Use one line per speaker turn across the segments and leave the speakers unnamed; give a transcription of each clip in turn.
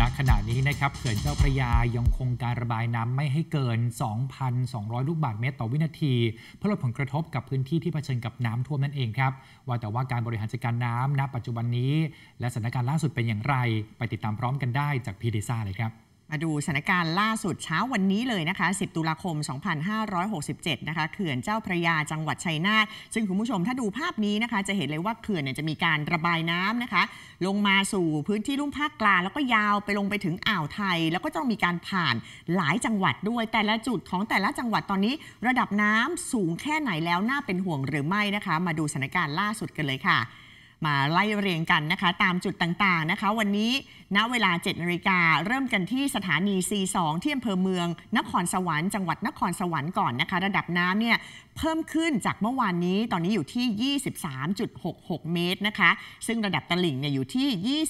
ณขณะนี้นะครับเขื่อนเจ้าพระยายังคงการระบายน้ำไม่ให้เกิน 2,200 ลูกบาศก์เมตรต่อวินาที เพื่อลดผลกระทบกับพื้นที่ที่เผชิญกับน้ำท่วมนั่นเองครับ ว่าแต่ว่าการบริหารจัดการน้ำณปัจจุบันนี้ และสถานการณ์ล่าสุดเป็นอย่างไร ไปติดตามพร้อมกันได้จากพีดีซ่าเลยครับมาดูสถานการณ์ล่าสุดเช้าวันนี้เลยนะคะ 10 ตุลาคม 2567 นะคะ เขื่อนเจ้าพระยาจังหวัดชัยนาท ซึ่งคุณผู้ชมถ้าดูภาพนี้นะคะ จะเห็นเลยว่าเขื่อนเนี่ยจะมีการระบายน้ำนะคะ ลงมาสู่พื้นที่ลุ่มภาคกลางแล้วก็ยาวไปลงไปถึงอ่าวไทย แล้วก็ต้องมีการผ่านหลายจังหวัดด้วย แต่ละจุดของแต่ละจังหวัดตอนนี้ ระดับน้ำสูงแค่ไหนแล้วน่าเป็นห่วงหรือไม่นะคะ มาดูสถานการณ์ล่าสุดกันเลยค่ะมาไล่เรียงกันนะคะตามจุดต่างๆนะคะ วันนี้ณเวลา 7 นาฬิกาเริ่มกันที่สถานี C2 ที่อำเภอเมือง นครสวรรค์จังหวัดนครสวรรค์ก่อนนะคะ ระดับน้ำเนี่ยเพิ่มขึ้นจากเมื่อวานนี้ตอนนี้อยู่ที่ 23.66 เมตรนะคะ ซึ่งระดับตลิ่งเนี่ยอยู่ที่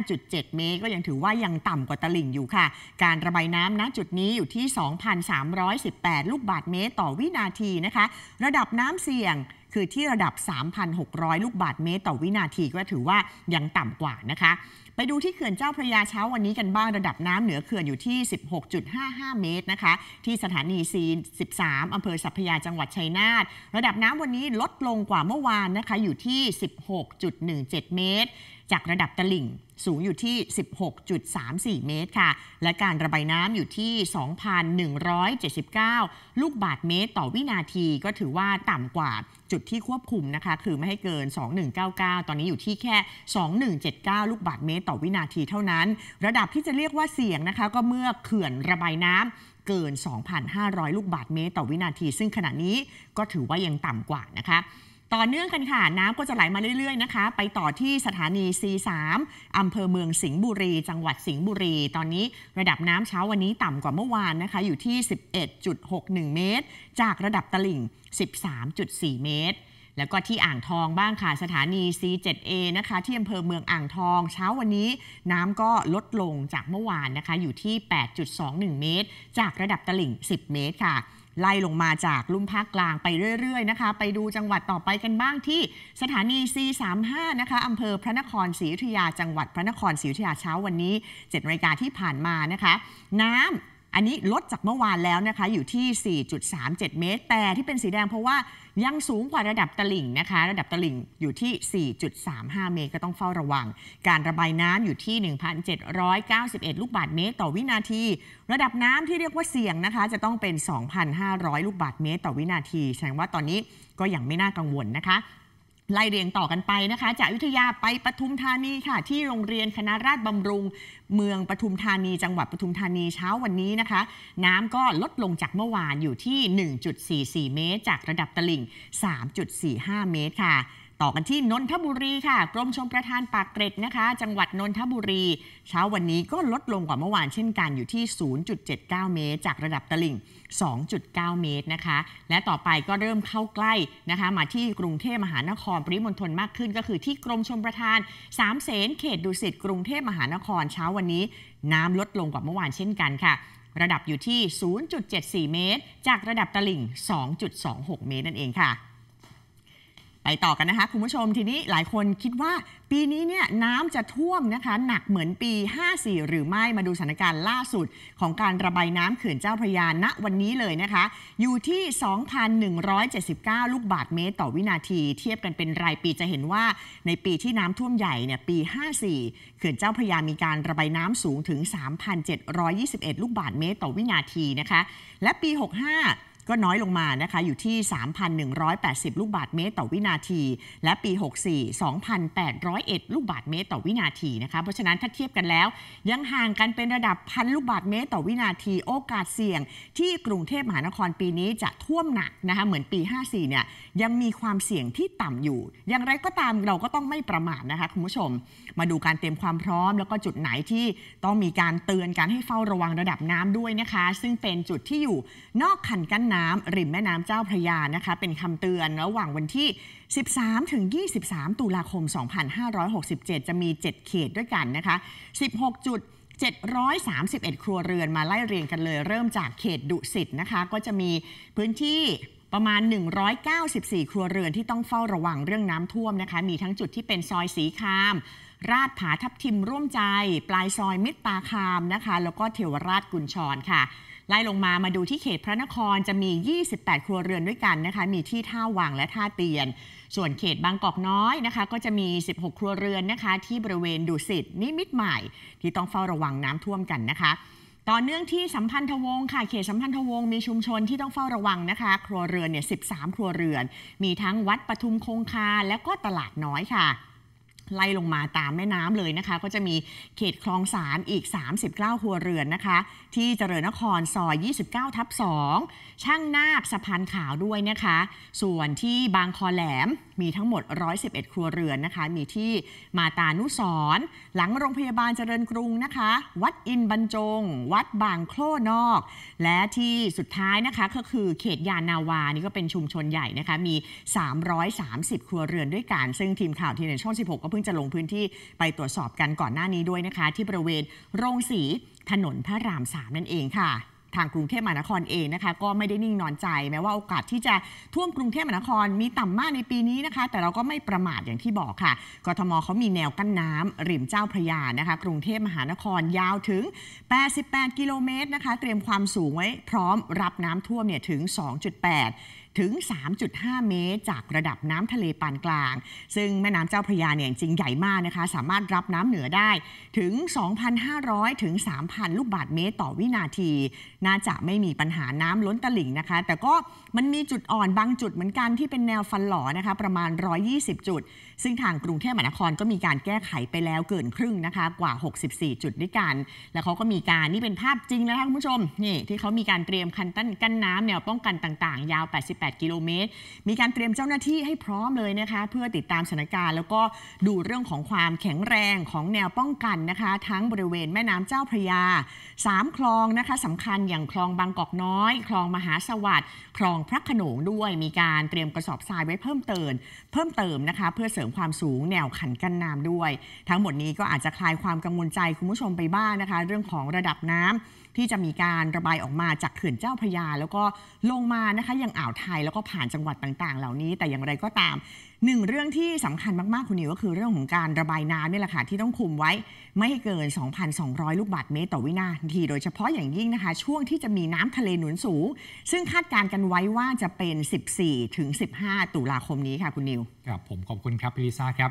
25.7 เมตร ก็ยังถือว่ายังต่ำกว่าตลิ่งอยู่ค่ะ การระบายน้ำณจุดนี้อยู่ที่ 2,318 ลูกบาทเมตร ต่อวินาทีนะคะ ระดับน้ำเสี่ยงคือที่ระดับ 3,600 ลูกบาทเมตรต่อวินาทีก็ถือว่ายังต่ำกว่านะคะไปดูที่เขื่อนเจ้าพระยาเช้าวันนี้กันบ้างระดับน้ำเหนือเขื่อนอยู่ที่ 16.55 เมตรนะคะ ที่สถานีซีน1 3 อำเภอสัพพยาจังหวัดชัยนาทระดับน้ำวันนี้ลดลงกว่าเมื่อวานนะคะอยู่ที่ 16.17 เมตร จากระดับตลิ่งสูงอยู่ที่ 16.34 เมตรค่ะ และการระบายน้ำอยู่ที่ 2,179 ลูกบาทเมตร ต่อวินาทีก็ถือว่าต่ำกว่าจุดที่ควบคุมนะคะคือไม่ให้เกิน 2199 ตอนนี้อยู่ที่แค่ 2179 ลูกบาทเมตรต่อวินาทีเท่านั้น ระดับที่จะเรียกว่าเสี่ยงนะคะ ก็เมื่อเขื่อนระบายน้ำเกิน 2,500 ลูกบาศก์เมตรต่อวินาที ซึ่งขณะนี้ก็ถือว่ายังต่ำกว่านะคะต่อเนื่องกันค่ะ น้ำก็จะไหลมาเรื่อย ๆนะคะ ไปต่อที่สถานี C3 อำเภอเมืองสิงห์บุรีจังหวัดสิงห์บุรี ตอนนี้ระดับน้ำเช้าวันนี้ต่ำกว่าเมื่อวานนะคะ อยู่ที่ 11.61 เมตร จากระดับตลิ่ง 13.4 เมตรแล้วก็ที่อ่างทองบ้างค่ะสถานี C7A นะคะ ที่อำเภอเมืองอ่างทองเช้าวันนี้ น้ำก็ลดลงจากเมื่อวานนะคะอยู่ที่ 8.21 เมตร จากระดับตลิ่ง10 เมตรค่ะไล่ลงมาจากลุ่มภาคกลางไปเรื่อยๆนะคะไปดูจังหวัดต่อไปกันบ้างที่สถานี C35 นะคะอำเภอพระนครศรีอยุธยาจังหวัด พระนครศรีอยุธยาเช้าวันนี้7นาฬิกาที่ผ่านมานะคะ น้ำอันนี้ลดจากเมื่อวานแล้วนะคะอยู่ที่ 4.37 เมตร แต่ที่เป็นสีแดงเพราะว่ายังสูงกว่าระดับตลิ่งนะคะ ระดับตลิ่งอยู่ที่ 4.35 เมตร ก็ต้องเฝ้าระวัง การระบายน้ำอยู่ที่ 1,791 ลูกบาทเมตรต่อวินาที ระดับน้ำที่เรียกว่าเสี่ยงนะคะ จะต้องเป็น 2,500 ลูกบาทเมตรต่อวินาทีแสดงว่าตอนนี้ก็ยังไม่น่ากังวลนะคะไล่เรียงต่อกันไปนะคะจากอิุยาไปปทุมธานีค่ะ ที่โรงเรียนคณะราษฎรบำรุง เมืองปทุมธานี จังหวัดปทุมธานีเช้าวันนี้นะคะ น้ำก็ลดลงจากเมื่อวานอยู่ที่ 1.44 เมตร จากระดับตลิ่ง 3.45 เมตรค่ะต่อกันที่นนทบุรีค่ะ กรมชมประทานปากเกร็ดนะคะ จังหวัดนนทบุรี เช้าวันนี้ก็ลดลงกว่าเมื่อวานเช่นกันอยู่ที่ 0.79เมตรจากระดับตลิ่ง 2.9เมตรนะคะ และต่อไปก็เริ่มเข้าใกล้นะคะ มาที่กรุงเทพมหานครปริมณฑลมากขึ้นก็คือที่กรมชมประทาน3เสนเขตดุสิตกรุงเทพมหานครเช้าวันนี้ น้ำลดลงกว่าเมื่อวานเช่นกันค่ะ ระดับอยู่ที่ 0.74เมตรจากระดับตลิ่ง 2.26เมตรนั่นเองค่ะไปต่อกันนะคะคุณผู้ชมทีนี้หลายคนคิดว่าปีนี้เนี่ยน้ำจะท่วมนะคะหนักเหมือนปี 54 หรือไม่มาดูสถานการณ์ล่าสุด ของการระบายน้ำเขื่อนเจ้าพระยาณวันนี้เลยนะคะ อยู่ที่ 2,179ลูกบาทเมตรต่อวินาที เทียบกันเป็นรายปีจะเห็นว่าในปีที่น้ำท่วมใหญ่เนี่ยปี 54 เขื่อนเจ้าพระยามีการระบายน้ำสูงถึง 3,721ลูกบาทเมตรต่อวินาทีนะคะและปี 65ก็น้อยลงมานะคะอยู่ที่ 3,180ลูกบาทเมตรต่อวินาที และปี 64 2,801ลูกบาทเมตรต่อวินาทีนะคะเพราะฉะนั้นถ้าเทียบกันแล้ว ยังห่างกันเป็นระดับพันลูกบาทเมตรต่อวินาที โอกาสเสี่ยงที่กรุงเทพมหานครปีนี้จะท่วมหนักนะคะเหมือนปี 54เนี่ยยังมีความเสี่ยงที่ต่ำอยู่ อย่างไรก็ตามเราก็ต้องไม่ประมาทนะคะคุณผู้ชมมาดูการเตรียมความพร้อมแล้วก็จุดไหนที่ต้องมีการเตือนการให้เฝ้าระวังระดับน้ำด้วยนะคะ ซึ่งเป็นจุดที่อยู่นอกขันกั้นน้ำ้ำริมแม่น้ำเจ้าพระยานะคะ เป็นคำเตือนระหว่างวันที่ 13 ถึง 23 ตุลาคม 2567 จะมี 7 เขตด้วยกันนะคะ 16จุด731 ครัวเรือนมาไล่เรียงกันเลย เริ่มจากเขตดุสิตนะคะ ก็จะมีพื้นที่ประมาณ 194 ครัวเรือนที่ต้องเฝ้าระวังเรื่องน้ำท่วมนะคะ มีทั้งจุดที่เป็นซอยสีคาม ราดผาทับทิมร่วมใจ ปลายซอยมิตรตาคามนะคะ แล้วก็เทวราชกุญชรค่ะไล่ลงมามาดูที่เขตพระนครจะมี 28 ครัวเรือนด้วยกันนะคะ มีที่ท่าวางและท่าเตียน ส่วนเขตบางกอกน้อยนะคะ ก็จะมี 16 ครัวเรือนนะคะ ที่บริเวณดุสิตนิมิตใหม่ ที่ต้องเฝ้าระวังน้ำท่วมกันนะคะต่อเนื่องที่สัมพันธวงศ์ค่ะเขตสัมพันธวงศ์มีชุมชนที่ต้องเฝ้าระวังนะคะ ครัวเรือนเนี่ย13 ครัวเรือน มีทั้งวัดปทุมคงคาและก็ตลาดน้อยค่ะไล่ลงมาตามแม่น้ำเลยนะคะ ก็จะมีเขตคลองสารอีก 39รัวเรือนนะคะ ที่เจริญนครซอย 29ทับ2ช่างนาคสะพานขาวด้วยนะคะ ส่วนที่บางคอแหลมมีทั้งหมด 111 ครัวเรือนนะคะ มีที่มาตานุสรหลังโรงพยาบาลเจริญกรุงนะคะ วัดอินบรรจง วัดบางโคลนอก และที่สุดท้ายนะคะก็คือเขตยานนาวานี่ก็เป็นชุมชนใหญ่นะคะมี 330 ครัวเรือนด้วยกันซึ่งทีมข่าวทีเดนช่อง16ก็เพิ่ง่งจะลงพื้นที่ไปตรวจสอบกันก่อนหน้านี้ด้วยนะคะ ที่บริเวณโรงสีถนนพระรามสามนั่นเองค่ะ ทางกรุงเทพมหานครเองนะคะ ก็ไม่ได้นิ่งนอนใจ แม้ว่า โอกาสที่จะท่วมกรุงเทพมหานครมีต่ำมากในปีนี้นะคะ แต่เราก็ไม่ประมาทอย่างที่บอกค่ะกทมเขามีแนวกั้นน้ำ ริมเจ้าพระยานะคะกรุงเทพมหานครยาวถึง 88กิโลเมตรนะคะ เตรียมความสูงไว้พร้อมรับน้ำท่วมเนี่ยถึง 2.8ถึง 3.5 เมตรจากระดับน้ำทะเลปานกลาง ซึ่งแม่น้ำเจ้าพระยาเนี่ยจริงใหญ่มากนะคะ สามารถรับน้ำเหนือได้ถึง 2,500 ถึง 3,000 ลูกบาทเมตรต่อวินาที น่าจะไม่มีปัญหาน้ำล้นตลิ่งนะคะ แต่ก็มันมีจุดอ่อนบางจุดเหมือนกันที่เป็นแนวฟันหลอนะคะประมาณ 120 จุด ซึ่งทางกรุงเทพมหานครก็มีการแก้ไขไปแล้วเกินครึ่งนะคะกว่า 64 จุดด้วยกัน แล้วเขาก็มีการนี่เป็นภาพจริงนะคะคุณผู้ชม นี่ที่เขามีการเตรียมคันกั้นน้ำแนวป้องกันต่างๆ ยาว 80 8กิโลเมตร มีการเตรียมเจ้าหน้าที่ให้พร้อมเลยนะคะ เพื่อติดตามสถานการณ์แล้วก็ดูเรื่องของความแข็งแรงของแนวป้องกันนะคะ ทั้งบริเวณแม่น้ำเจ้าพระยา 3 คลองนะคะสำคัญอย่างคลองบางกอกน้อย คลองมหาสวัสดิ์คลองพระขนงด้วย มีการเตรียมกระสอบทรายไว้เพิ่มเติม เพิ่มเติมนะคะ เพื่อเสริมความสูงแนวขันกั้นน้ำด้วย ทั้งหมดนี้ก็อาจจะคลายความกังวลใจคุณผู้ชมไปบ้างนะคะ เรื่องของระดับน้ำที่จะมีการระบายออกมาจากเขื่อนเจ้าพระยา แล้วก็ลงมานะคะยังอ่าวไทยแล้วก็ผ่านจังหวัดต่าง ๆ เหล่านี้ แต่อย่างไรก็ตาม หนึ่งเรื่องที่สำคัญมาก ๆ คุณนิว ก็คือเรื่องของการระบายน้ำนี่แหละค่ะที่ต้องคุมไว้ ไม่ให้เกิน 2,200 ลูกบาศก์เมตรต่อวินาที โดยเฉพาะอย่างยิ่งนะคะ ช่วงที่จะมีน้ำทะเลหนุนสูง ซึ่งคาดการณ์กันไว้ว่าจะเป็น 14-15 ตุลาคมนี้ค่ะ คุณนิวครับผมขอบคุณครับพิลิซ่าครับ